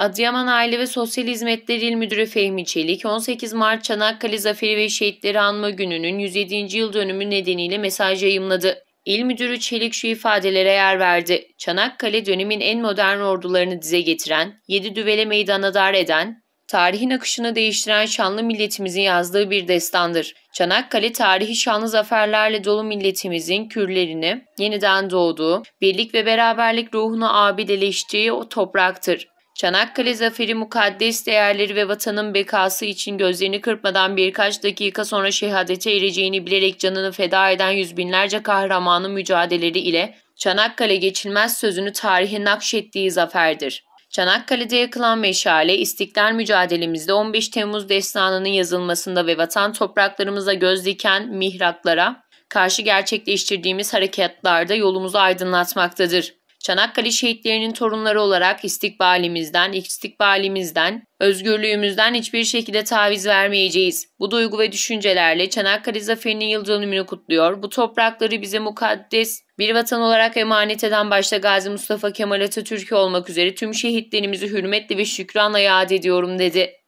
Adıyaman Aile ve Sosyal Hizmetler İl Müdürü Fehmi Çelik, 18 Mart Çanakkale Zaferi ve Şehitleri Anma Günü'nün 107. yıl dönümü nedeniyle mesaj yayımladı. İl Müdürü Çelik şu ifadelere yer verdi. Çanakkale dönemin en modern ordularını dize getiren, 7 düvele meydana dar eden, tarihin akışını değiştiren şanlı milletimizin yazdığı bir destandır. Çanakkale tarihi şanlı zaferlerle dolu milletimizin kürlerini yeniden doğduğu, birlik ve beraberlik ruhunu abideleştiği o topraktır. Çanakkale zaferi mukaddes değerleri ve vatanın bekası için gözlerini kırpmadan birkaç dakika sonra şehadete ereceğini bilerek canını feda eden yüz binlerce kahramanın mücadeleleri ile Çanakkale geçilmez sözünü tarihe nakşettiği zaferdir. Çanakkale'de yakılan meşale, istiklal mücadelemizde 15 Temmuz destanının yazılmasında ve vatan topraklarımıza göz diken mihraklara karşı gerçekleştirdiğimiz harekatlarda yolumuzu aydınlatmaktadır. Çanakkale şehitlerinin torunları olarak istikbalimizden, istikbalimizden, özgürlüğümüzden hiçbir şekilde taviz vermeyeceğiz. Bu duygu ve düşüncelerle Çanakkale Zaferi'nin yıl dönümünü kutluyor. Bu toprakları bize mukaddes bir vatan olarak emanet eden başta Gazi Mustafa Kemal Atatürk'ü olmak üzere tüm şehitlerimizi hürmetle ve şükranla yad ediyorum dedi.